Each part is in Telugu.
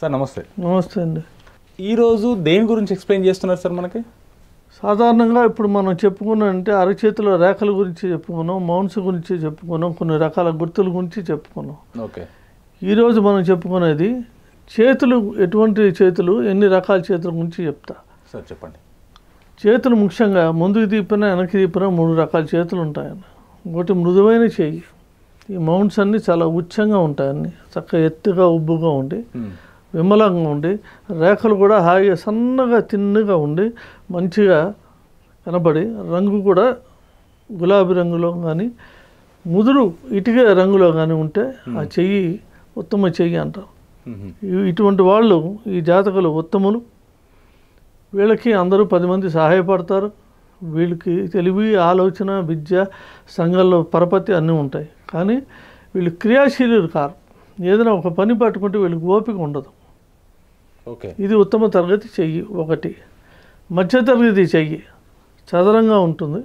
సార్ నమస్తే నమస్తే అండి ఈరోజు దేని గురించి ఎక్స్ప్లెయిన్ చేస్తున్నారు సార్ మనకి సాధారణంగా ఇప్పుడు మనం చెప్పుకున్నాం అంటే అరచేతుల రేఖల గురించి చెప్పుకున్నాం మౌన్స్ గురించి చెప్పుకున్నాం కొన్ని రకాల గుర్తుల గురించి చెప్పుకున్నాం ఓకే ఈరోజు మనం చెప్పుకునేది చేతులు ఎటువంటి చేతులు ఎన్ని రకాల చేతుల గురించి చెప్తా సార్ చెప్పండి చేతులు ముఖ్యంగా ముందుకు తీపిన వెనక్కి తీపిన మూడు రకాల చేతులు ఉంటాయని ఒకటి మృదువైన చేయి ఈ మౌంట్స్ అన్నీ చాలా ఉచ్చంగా ఉంటాయని చక్కగా ఎత్తుగా ఉబ్బుగా ఉండి విమలంగా ఉండి రేఖలు కూడా హాయిగా సన్నగా తిన్నగా ఉండి మంచిగా కనబడి రంగు కూడా గులాబీ రంగులో కానీ ముదురు ఇటుక రంగులో కానీ ఉంటే ఆ చెయ్యి ఉత్తమ చెయ్యి అంటారు ఇటువంటి వాళ్ళు ఈ జాతకులు ఉత్తములు వీళ్ళకి అందరూ పది మంది సహాయపడతారు వీళ్ళకి తెలివి ఆలోచన విద్య సంఘంలో పరపతి అన్నీ ఉంటాయి కానీ వీళ్ళు క్రియాశీలు కారు ఏదైనా ఒక పని పట్టుకుంటే వీళ్ళకి ఓపిక ఉండదు ఇది ఉత్తమ తరగతి చెయ్యి ఒకటి మధ్యతరగతి చెయ్యి చదరంగా ఉంటుంది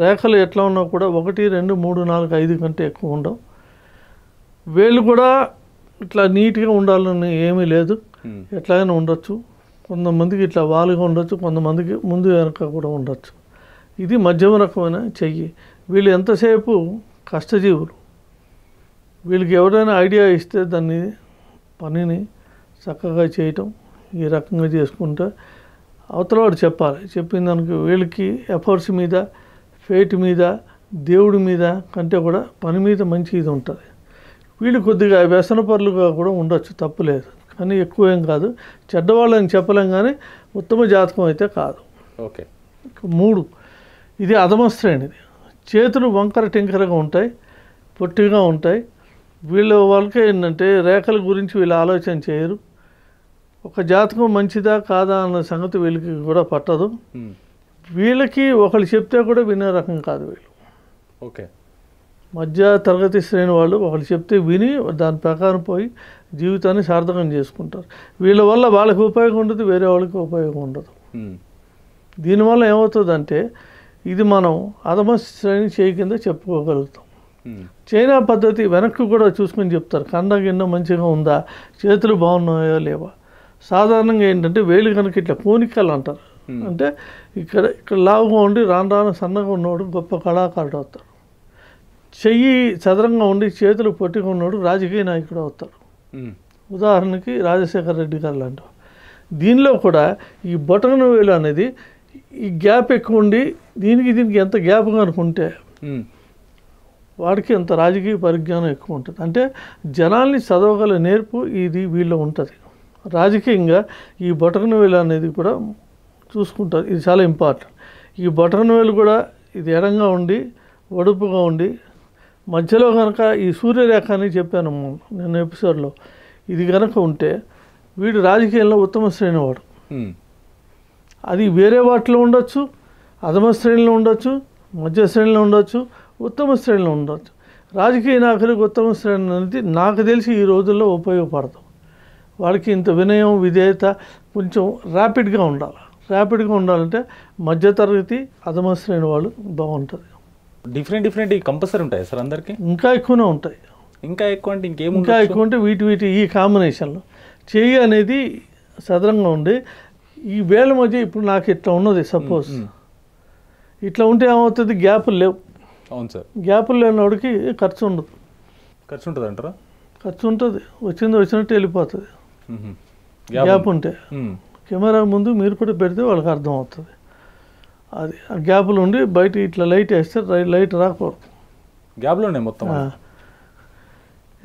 రేఖలు ఎట్లా ఉన్నా కూడా ఒకటి రెండు మూడు నాలుగు ఐదు కంటే ఎక్కువ ఉండవు వేళ్ళు కూడా ఇట్లా నీట్గా ఉండాలని ఏమీ లేదు ఎట్లాగైనా ఉండొచ్చు కొంతమందికి ఇట్లా వాలుగా ఉండొచ్చు కొంతమందికి ముందు వెనక కూడా ఉండొచ్చు ఇది మధ్యమ రకమైన చెయ్యి వీళ్ళు ఎంతసేపు కష్టజీవులు వీళ్ళకి ఎవరైనా ఐడియా ఇస్తే దాన్ని పనిని చక్కగా చేయటం ఈ రకంగా చేసుకుంటే అవతలవాడు చెప్పాలి చెప్పిన దానికి వీళ్ళకి ఎఫర్ట్స్ మీద ఫేట్ మీద దేవుడి మీద కంటే కూడా పని మీద మంచి ఇది ఉంటుంది వీళ్ళు కొద్దిగా వ్యసన పరులుగా కూడా ఉండొచ్చు తప్పులేదు కానీ ఎక్కువ ఏం కాదు చెడ్డవాళ్ళని చెప్పలేం కానీ ఉత్తమ జాతకం అయితే కాదు ఓకే మూడు ఇది అధమశ్రేణిది చేతులు వంకర టింకరగా ఉంటాయి పొట్టిగా ఉంటాయి వీళ్ళ వాళ్ళకే ఏంటంటే రేఖల గురించి వీళ్ళు ఆలోచన చేయరు ఒక జాతకం మంచిదా కాదా అన్న సంగతి వీళ్ళకి కూడా పట్టదు hmm. వీళ్ళకి ఒకళ్ళు చెప్తే కూడా వినే రకం కాదు వీళ్ళు ఓకే మధ్య తరగతి శ్రేణి వాళ్ళు ఒకళ్ళు చెప్తే విని దాని ప్రకారం పోయి జీవితాన్ని సార్థకం చేసుకుంటారు వీళ్ళ వల్ల వాళ్ళకి ఉపయోగం ఉండదు వేరే వాళ్ళకి ఉపయోగం ఉండదు hmm. దీనివల్ల ఏమవుతుందంటే ఇది మనం అధమ శ్రేణి చేయి కింద చెప్పుకోగలుగుతాం hmm. చైనా పద్ధతి వెనక్కి కూడా చూసుకొని చెప్తారు కండ గిన్నె మంచిగా ఉందా చేతులు బాగున్నాయో లేవా సాధారణంగా ఏంటంటే వేలు కనుక ఇట్లా కోనికలు అంటారు అంటే ఇక్కడ ఇక్కడ లావుగా ఉండి రాను రాను సన్నగా ఉన్నవాడు గొప్ప కళాకారుడు అవుతాడు చెయ్యి చదరంగా ఉండి చేతులు పొట్టిగా ఉన్నవాడు రాజకీయ నాయకుడు అవుతాడు ఉదాహరణకి రాజశేఖర రెడ్డి గారు లాంటి దీనిలో కూడా ఈ బొటన వేలు అనేది ఈ గ్యాప్ ఎక్కువ ఉండి దీనికి దీనికి ఎంత గ్యాప్ అనుకుంటే వాడికి అంత రాజకీయ పరిజ్ఞానం ఎక్కువ ఉంటుంది అంటే జనాల్ని చదవగల నేర్పు ఇది వీళ్ళు ఉంటుంది రాజకీయంగా ఈ వేలు అనేది కూడా చూసుకుంటారు ఇది చాలా ఇంపార్టెంట్ ఈ వేలు కూడా ఇది ఎడంగా ఉండి వడుపుగా ఉండి మధ్యలో కనుక ఈ సూర్యరేఖ అని చెప్పాను నిన్న ఎపిసోడ్లో ఇది కనుక ఉంటే వీడు రాజకీయంలో ఉత్తమ శ్రేణి వాడు అది వేరే వాటిలో ఉండొచ్చు అధమ శ్రేణిలో ఉండొచ్చు మధ్య శ్రేణిలో ఉండొచ్చు ఉత్తమ శ్రేణిలో ఉండొచ్చు రాజకీయ నాయకులకు ఉత్తమ శ్రేణి అనేది నాకు తెలిసి ఈ రోజుల్లో ఉపయోగపడతాం వాళ్ళకి ఇంత వినయం విధేయత కొంచెం ర్యాపిడ్గా ఉండాలి ర్యాపిడ్గా ఉండాలంటే మధ్యతరగతి అధమశ్రేణి వాళ్ళు బాగుంటుంది డిఫరెంట్ డిఫరెంట్ కంపల్సరీ ఉంటాయి సార్ అందరికీ ఇంకా ఎక్కువనే ఉంటాయి ఇంకా ఎక్కువ అంటే ఇంకేం ఇంకా ఎక్కువ అంటే వీటి వీటి ఈ కాంబినేషన్లో చెయ్యి అనేది సదరంగా ఉండి ఈ వేల మధ్య ఇప్పుడు నాకు ఇట్లా ఉన్నది సపోజ్ ఇట్లా ఉంటే ఏమవుతుంది గ్యాపులు లేవు అవును సార్ గ్యాపులు లేనివాడికి ఖర్చు ఉండదు ఖర్చు ఉంటుంది అంటారా ఖర్చు ఉంటుంది వచ్చింది వచ్చినట్టు వెళ్ళిపోతుంది గ్యాప్ ఉంటే కెమెరా ముందు మీరు కూడా పెడితే వాళ్ళకి అర్థం అవుతుంది అది గ్యాప్లు ఉండి బయట ఇట్లా లైట్ వేస్తే లైట్ రాకూడదు ఉన్నాయి మొత్తం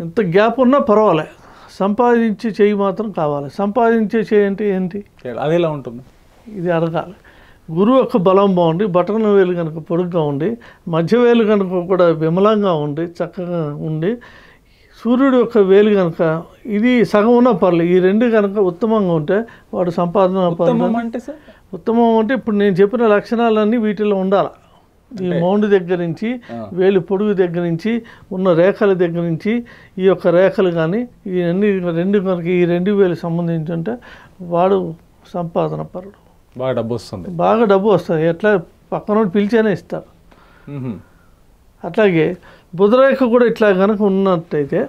ఎంత గ్యాప్ ఉన్నా పర్వాలే సంపాదించే చేయి మాత్రం కావాలి సంపాదించే చేయి అంటే ఏంటి అది ఎలా ఉంటుంది ఇది అడగాలి గురువు యొక్క బలం బాగుండి బటన్ వేలు కనుక పొడుగ్గా ఉండి మధ్య వేలు కనుక కూడా విమలంగా ఉండి చక్కగా ఉండి సూర్యుడు యొక్క వేలు కనుక ఇది సగం ఉన్నా పర్లేదు ఈ రెండు కనుక ఉత్తమంగా ఉంటే వాడు సంపాదన అంటే ఉత్తమం అంటే ఇప్పుడు నేను చెప్పిన లక్షణాలన్నీ వీటిలో ఉండాలి ఈ మౌండ్ దగ్గర నుంచి వేలు పొడుగు దగ్గర నుంచి ఉన్న రేఖల దగ్గర నుంచి ఈ యొక్క రేఖలు కానీ ఈ అన్ని రెండు కనుక ఈ రెండు వేలు సంబంధించి ఉంటే వాడు సంపాదన పరుడు బాగా డబ్బు వస్తుంది బాగా డబ్బు వస్తుంది ఎట్లా పక్కన పిలిచేనే ఇస్తారు అట్లాగే బుధరేఖ కూడా ఇట్లా కనుక ఉన్నట్టయితే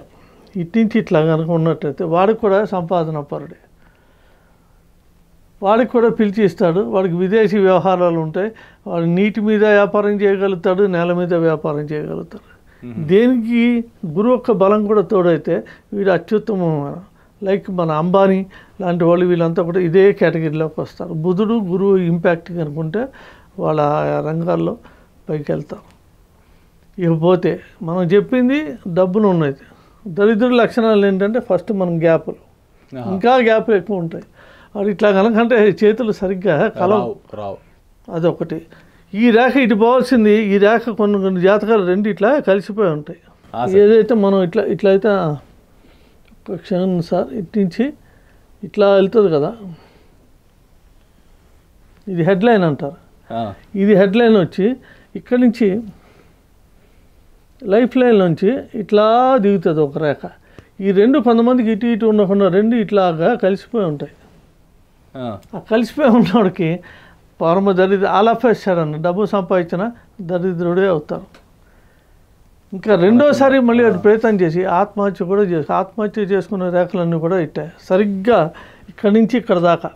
ఇట్టించి ఇట్లా కనుక ఉన్నట్టయితే వాడికి కూడా సంపాదన పరుడే వాడికి కూడా పిలిచి ఇస్తాడు వాడికి విదేశీ వ్యవహారాలు ఉంటాయి వాడు నీటి మీద వ్యాపారం చేయగలుగుతాడు నేల మీద వ్యాపారం చేయగలుగుతాడు దేనికి గురువు యొక్క బలం కూడా తోడైతే వీడు అత్యుత్తమమైన లైక్ మన అంబానీ లాంటి వాళ్ళు వీళ్ళంతా కూడా ఇదే కేటగిరీలోకి వస్తారు బుధుడు గురువు ఇంపాక్ట్ కనుకుంటే వాళ్ళ రంగాల్లో పైకి వెళ్తారు ఇక పోతే మనం చెప్పింది డబ్బును ఉన్నది దరిద్రుల లక్షణాలు ఏంటంటే ఫస్ట్ మనం గ్యాప్లు ఇంకా గ్యాప్లు ఎక్కువ ఉంటాయి అది ఇట్లా కనుకంటే చేతులు సరిగ్గా కలవు రావు అదొకటి ఈ రేఖ ఇటు పోవాల్సింది ఈ రేఖ కొన్ని కొన్ని జాతకాలు రెండు ఇట్లా కలిసిపోయి ఉంటాయి ఏదైతే మనం ఇట్లా ఇట్లా అయితే క్షణం సార్ ఇట్టించి ఇట్లా వెళ్తుంది కదా ఇది హెడ్లైన్ అంటారు ఇది హెడ్లైన్ వచ్చి ఇక్కడి నుంచి లైఫ్ లైన్ నుంచి ఇట్లా దిగుతుంది ఒక రేఖ ఈ రెండు కొంతమందికి ఇటు ఇటు ఉండకుండా రెండు ఇట్లాగా కలిసిపోయి ఉంటాయి ఆ కలిసిపోయి ఉన్నవాడికి పరమ దరిద్ర ఆలపేస్తారన్న డబ్బు సంపాదించిన దరిద్రుడే అవుతారు ఇంకా రెండోసారి మళ్ళీ అది ప్రయత్నం చేసి ఆత్మహత్య కూడా చేసి ఆత్మహత్య చేసుకునే రేఖలన్నీ కూడా ఇట్టాయి సరిగ్గా ఇక్కడి నుంచి ఇక్కడ దాకా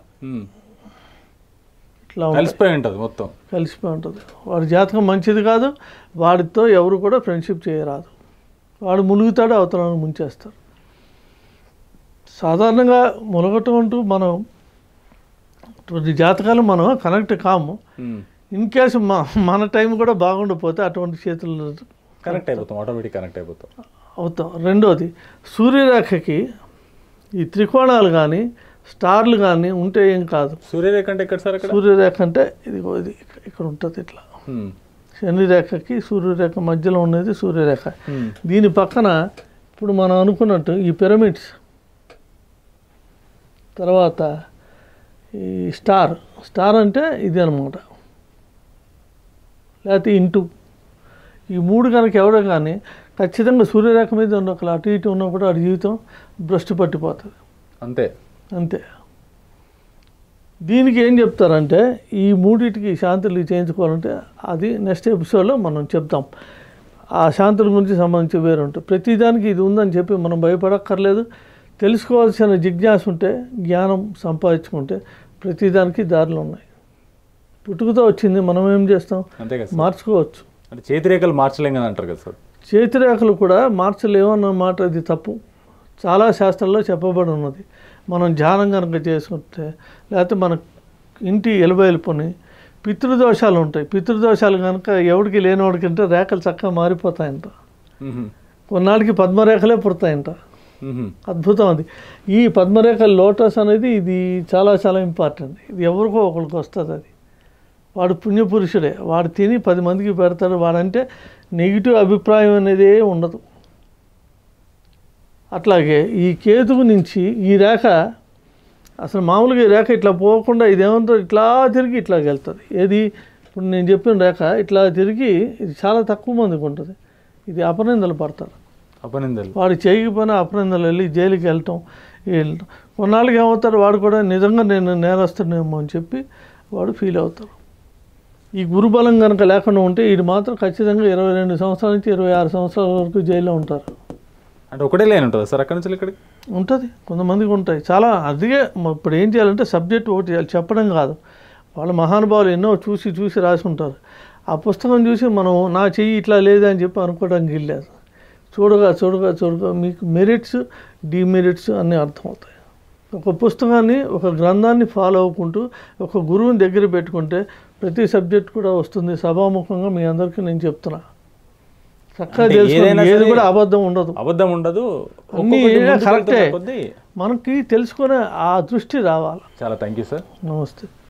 ఇట్లా కలిసిపోయి ఉంటుంది మొత్తం కలిసిపోయి ఉంటుంది వాడి జాతకం మంచిది కాదు వాడితో ఎవరు కూడా ఫ్రెండ్షిప్ చేయరాదు వాడు మునుగుతాడు అవతలను ముంచేస్తారు సాధారణంగా మునగటం అంటూ మనం అటువంటి జాతకాలు మనం కనెక్ట్ కాము ఇన్ కేసు మన టైం కూడా బాగుండకపోతే అటువంటి చేతుల్లో కనెక్ట్ అయిపోతాం ఆటోమేటిక్ కనెక్ట్ అయిపోతాం అవుతాం రెండోది సూర్యరేఖకి ఈ త్రికోణాలు కానీ స్టార్లు కానీ ఉంటే ఏం కాదు సూర్యరేఖ అంటే ఎక్కడ సార్ సూర్యరేఖ అంటే ఇది ఇది ఇక్కడ ఉంటుంది ఇట్లా శనిరేఖకి సూర్యరేఖ మధ్యలో ఉన్నది సూర్యరేఖ దీని పక్కన ఇప్పుడు మనం అనుకున్నట్టు ఈ పిరమిడ్స్ తర్వాత ఈ స్టార్ స్టార్ అంటే ఇది అనమాట లేకపోతే ఇంటూ ఈ మూడు కనుక ఎవడో కానీ ఖచ్చితంగా సూర్యరేఖ మీద ఉన్న అటు ఇటు ఉన్నప్పుడు అటు జీవితం భ్రష్టు పట్టిపోతుంది అంతే అంతే దీనికి ఏం చెప్తారంటే ఈ మూడింటికి శాంతులు చేయించుకోవాలంటే అది నెక్స్ట్ ఎపిసోడ్లో మనం చెప్తాం ఆ శాంతుల గురించి సంబంధించి వేరే ఉంటాయి ప్రతిదానికి ఇది ఉందని చెప్పి మనం భయపడక్కర్లేదు తెలుసుకోవాల్సిన జిజ్ఞాస ఉంటే జ్ఞానం సంపాదించుకుంటే ప్రతిదానికి దారులు ఉన్నాయి పుట్టుకతో వచ్చింది మనం ఏం చేస్తాం మార్చుకోవచ్చు అంటే చేతిరేఖలు మార్చలేం కదా అంటారు కదా సార్ చేతిరేఖలు కూడా మార్చలేము అన్న మాట అది తప్పు చాలా శాస్త్రాల్లో చెప్పబడి ఉన్నది మనం ధ్యానం కనుక చేసుకుంటే లేకపోతే మన ఇంటి ఎలుబయలు పితృదోషాలు ఉంటాయి పితృదోషాలు కనుక ఎవడికి లేనివాడికంటే రేఖలు చక్కగా మారిపోతాయంట కొన్నాళ్ళకి పద్మరేఖలే పుడతాయంట అద్భుతం అది ఈ పద్మరేఖ లోటస్ అనేది ఇది చాలా చాలా ఇంపార్టెంట్ ఇది ఎవరికో ఒకరికి వస్తుంది అది వాడు పుణ్యపురుషుడే వాడు తిని పది మందికి పెడతాడు వాడంటే నెగిటివ్ అభిప్రాయం అనేది ఉండదు అట్లాగే ఈ కేతువు నుంచి ఈ రేఖ అసలు మామూలుగా ఈ రేఖ ఇట్లా పోకుండా ఇదేమంటారు ఇట్లా తిరిగి ఇట్లా వెళ్తుంది ఏది ఇప్పుడు నేను చెప్పిన రేఖ ఇట్లా తిరిగి ఇది చాలా తక్కువ మందికి ఉంటుంది ఇది అపనిందలు పడతారు అపనిందలు వాడు చేయకపోయినా అపనిందలు వెళ్ళి జైలుకి వెళ్ళటం వెళ్ళటం కొన్నాళ్ళకి ఏమవుతారు వాడు కూడా నిజంగా నేను నేరస్తున్నామో అని చెప్పి వాడు ఫీల్ అవుతారు ఈ గురుబలం కనుక లేకుండా ఉంటే వీడు మాత్రం ఖచ్చితంగా ఇరవై రెండు సంవత్సరాల నుంచి ఇరవై ఆరు సంవత్సరాల వరకు జైల్లో ఉంటారు అంటే ఒకటే లైన్ ఉంటుంది సార్ అక్కడి నుంచి ఇక్కడికి ఉంటుంది కొంతమందికి ఉంటాయి చాలా అదిగే ఇప్పుడు ఏం చేయాలంటే సబ్జెక్ట్ ఒకటి చేయాలి చెప్పడం కాదు వాళ్ళ మహానుభావులు ఎన్నో చూసి చూసి రాసి ఉంటారు ఆ పుస్తకం చూసి మనం నా చెయ్యి ఇట్లా లేదని చెప్పి అనుకోవడానికి వెళ్ళారు చూడగా చూడగా చూడగా మీకు మెరిట్స్ డిమెరిట్స్ అన్నీ అర్థమవుతాయి ఒక పుస్తకాన్ని ఒక గ్రంథాన్ని ఫాలో అవ్వకుంటూ ఒక గురువుని దగ్గర పెట్టుకుంటే ప్రతి సబ్జెక్ట్ కూడా వస్తుంది సభాముఖంగా మీ అందరికీ నేను చెప్తున్నాను ఏది కూడా అబద్ధం ఉండదు అబద్ధం ఉండదు కరెక్టే మనకి తెలుసుకునే ఆ దృష్టి రావాలి చాలా థ్యాంక్ యూ సార్ నమస్తే